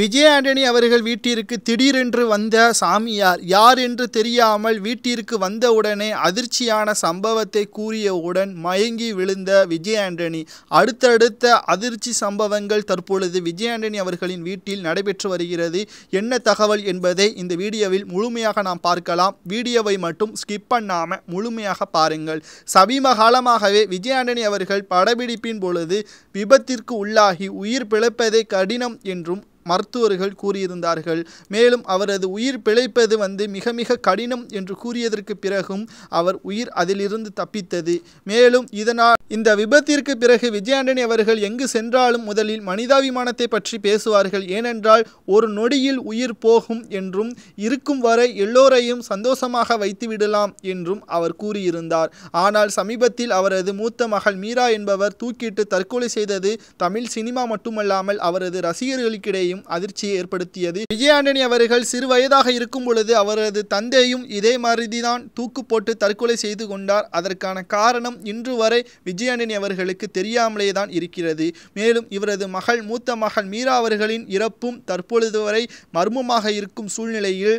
விஜய ஆண்டனி அவர்கள் வீட்டிற்கு திடீரென்று வந்த சாமியார் யார் என்று தெரியாமல் வீட்டிற்கு வந்தவுடனே அதிர்ச்சியான சம்பவத்தை கூறியவுடன் மயங்கி விழுந்த விஜய ஆண்டனி அடுத்தடுத்த அதிர்ச்சி சம்பவங்கள் தற்பொழுது விஜய ஆண்டனி அவர்களின் வீட்டில் நடைபெற்று வருகிறது என்ன தகவல் என்பதை இந்த வீடியோவில் முழுமையாக நாம் பார்க்கலாம் வீடியோவை மட்டும் ஸ்கிப் பண்ணாமல் முழுமையாக பாருங்கள் சமீப காலமாகவே விஜய ஆண்டனி அவர்கள் படப்பிடிப்பின் பொழுது விபத்திற்கு உள்ளாகி உயிர் பிழைப்பதே கடினம் என்றும் மருத்துவர்கள் கூறியிருந்தார்கள் மேலும் அவரது உயிர் பிழைப்பது வந்து மிக மிக கடினம் என்று கூறியதற்கு பிறகும் அவர் உயிர் அதிலிருந்து தப்பித்தது மேலும் இதனால் இந்த விபத்திற்கு பிறகு விஜயாண்டனி அவர்கள் எங்கு சென்றாலும் முதலில் மனிதாபிமானத்தை பற்றி பேசுவார்கள் ஏனென்றால் ஒரு நொடியில் உயிர் போகும் என்றும் இருக்கும் வரை எல்லோரையும் சந்தோஷமாக வைத்துவிடலாம் என்றும் அவர் கூறியிருந்தார் ஆனால் சமீபத்தில் அவரது மூத்த மகள் மீரா என்பவர் தூக்கிட்டு தற்கொலை செய்தது தமிழ் சினிமா மட்டுமல்லாமல் அவரது ரசிகர்களுக்கிடையே பலரையும் அதிர்ச்சியை ஏற்படுத்தியது விஜயாண்டனி அவர்கள் சிறு வயதாக இருக்கும் பொழுது அவரது தந்தையும் இதே மாதிரிதான் தூக்கு போட்டு தற்கொலை செய்து கொண்டார் அதற்கான காரணம் இன்று வரை விஜயாண்டனி அவர்களுக்கு தெரியாமலே தான் இருக்கிறது மேலும் இவரது மகள் மூத்த மகள் மீரா அவர்களின் இறப்பும் தற்பொழுது வரை மர்மமாக இருக்கும் சூழ்நிலையில்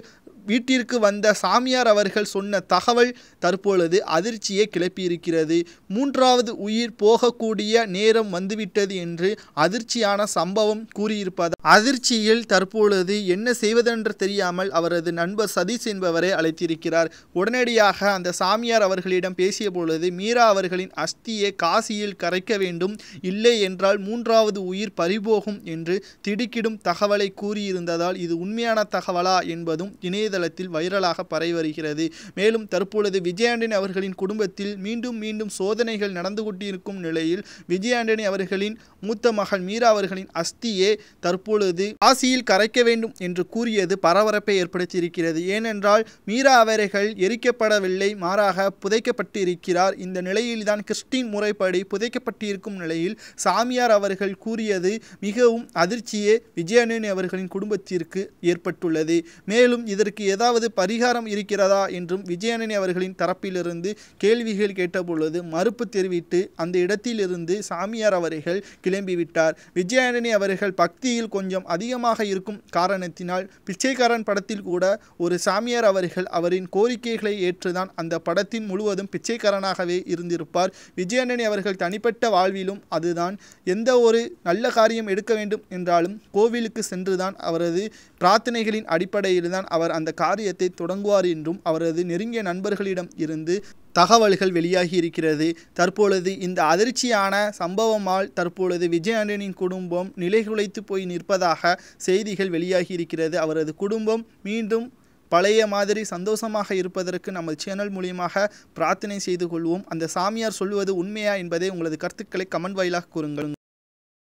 வீட்டிற்கு வந்த சாமியார் அவர்கள் சொன்ன தகவல் தற்பொழுது அதிர்ச்சியை கிளப்பியிருக்கிறது மூன்றாவது உயிர் போகக்கூடிய நேரம் வந்துவிட்டது என்று அதிர்ச்சியான சம்பவம் கூறியிருப்பது அதிர்ச்சியில் தற்பொழுது என்ன செய்வதென்று தெரியாமல் அவரது நண்பர் சதீஷ் என்பவரை அழைத்திருக்கிறார் உடனடியாக அந்த சாமியார் அவர்களிடம் பேசிய பொழுது மீரா அவர்களின் அஸ்தியை காசியில் கரைக்க வேண்டும் இல்லை என்றால் மூன்றாவது உயிர் பறிபோகும் என்று திடுக்கிடும் தகவலை கூறியிருந்ததால் இது உண்மையான தகவலா என்பதும் இணையத இணையதளத்தில் வைரலாக பரவி வருகிறது மேலும் தற்பொழுது விஜயாண்டனி அவர்களின் குடும்பத்தில் மீண்டும் மீண்டும் சோதனைகள் நடந்து கொண்டிருக்கும் நிலையில் விஜயாண்டனி அவர்களின் மூத்த மகள் மீரா அவர்களின் அஸ்தியே தற்பொழுது ஆசியில் கரைக்க வேண்டும் என்று கூறியது பரபரப்பை ஏற்படுத்தியிருக்கிறது ஏனென்றால் மீரா அவர்கள் எரிக்கப்படவில்லை மாறாக புதைக்கப்பட்டு இருக்கிறார் இந்த நிலையில்தான் கிறிஸ்டின் முறைப்படி புதைக்கப்பட்டிருக்கும் நிலையில் சாமியார் அவர்கள் கூறியது மிகவும் அதிர்ச்சியே விஜயாண்டனி அவர்களின் குடும்பத்திற்கு ஏற்பட்டுள்ளது மேலும் இதற்கு ஏதாவது பரிகாரம் இருக்கிறதா என்றும் விஜயானனி அவர்களின் தரப்பிலிருந்து கேள்விகள் கேட்டபொழுது மறுப்பு தெரிவித்து அந்த இடத்திலிருந்து சாமியார் அவர்கள் கிளம்பிவிட்டார் விஜயானனி அவர்கள் பக்தியில் கொஞ்சம் அதிகமாக இருக்கும் காரணத்தினால் பிச்சைக்காரன் படத்தில் கூட ஒரு சாமியார் அவர்கள் அவரின் கோரிக்கைகளை ஏற்றுதான் அந்த படத்தின் முழுவதும் பிச்சைக்காரனாகவே இருந்திருப்பார் விஜயனனி அவர்கள் தனிப்பட்ட வாழ்விலும் அதுதான் எந்த ஒரு நல்ல காரியம் எடுக்க வேண்டும் என்றாலும் கோவிலுக்கு சென்றுதான் அவரது பிரார்த்தனைகளின் அடிப்படையில் தான் அவர் அந்த காரியத்தை தொடங்குவார் என்றும் அவரது நெருங்கிய நண்பர்களிடம் இருந்து தகவல்கள் வெளியாகி இருக்கிறது தற்பொழுது இந்த அதிர்ச்சியான சம்பவமால் தற்பொழுது விஜயாண்டனின் குடும்பம் நிலைகுலைத்து போய் நிற்பதாக செய்திகள் வெளியாகி இருக்கிறது அவரது குடும்பம் மீண்டும் பழைய மாதிரி சந்தோஷமாக இருப்பதற்கு நமது சேனல் மூலியமாக பிரார்த்தனை செய்து கொள்வோம் அந்த சாமியார் சொல்லுவது உண்மையா என்பதை உங்களது கருத்துக்களை கமெண்ட் வாயிலாக கூறுங்கள்